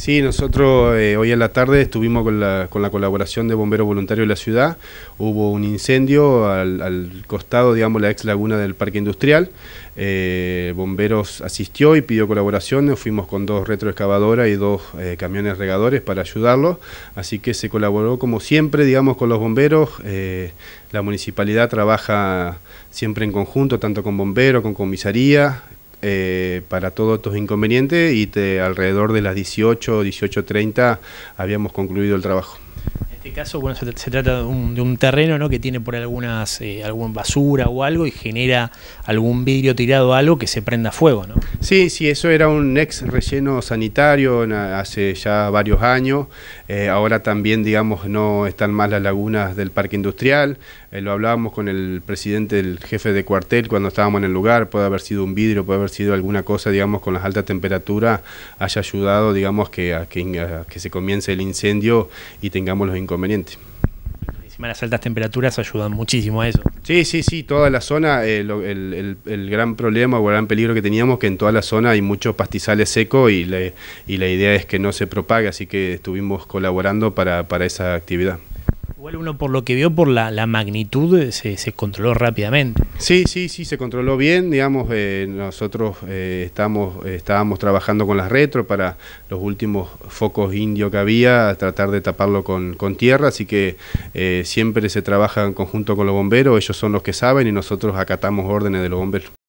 Sí, nosotros eh, hoy en la tarde estuvimos con la, con la colaboración de Bomberos Voluntarios de la ciudad. Hubo un incendio al, al costado, digamos, la ex laguna del Parque Industrial. Eh, bomberos asistió y pidió colaboración. fuimos con dos retroexcavadoras y dos eh, camiones regadores para ayudarlos. Así que se colaboró como siempre, digamos, con los bomberos. la municipalidad trabaja siempre en conjunto, tanto con bomberos, con comisaría, eh, para todos estos inconvenientes y alrededor de las 18, 18.30 habíamos concluido el trabajo. En este caso, bueno, se, trata de un, terreno ¿no? que tiene por algunas eh, alguna basura o algo y genera algún vidrio tirado o algo que se prenda fuego, ¿no? Sí, sí, eso era un ex relleno sanitario hace ya varios años. Eh, ahora también, digamos, no están más las lagunas del parque industrial. Eh, lo hablábamos con el presidente, el jefe de cuartel, cuando estábamos en el lugar. Puede haber sido un vidrio, puede haber sido alguna cosa, digamos, con las altas temperaturas haya ayudado, digamos, que, a, que, se comience el incendio y tengamos los conveniente. las altas temperaturas ayudan muchísimo a eso. Sí, sí, sí, toda la zona, eh, el, gran problema o el gran peligro que teníamos que en toda la zona hay muchos pastizales secos y, y la idea es que no se propague, así que estuvimos colaborando para, para esa actividad. Igual uno por lo que vio, por la, magnitud, eh, se, controló rápidamente. Sí, sí, sí, se controló bien. Digamos, eh, nosotros eh, estamos, estábamos trabajando con las retro para los últimos focos indio que había, tratar de taparlo con tierra, así que siempre se trabaja en conjunto con los bomberos, ellos son los que saben y nosotros acatamos órdenes de los bomberos.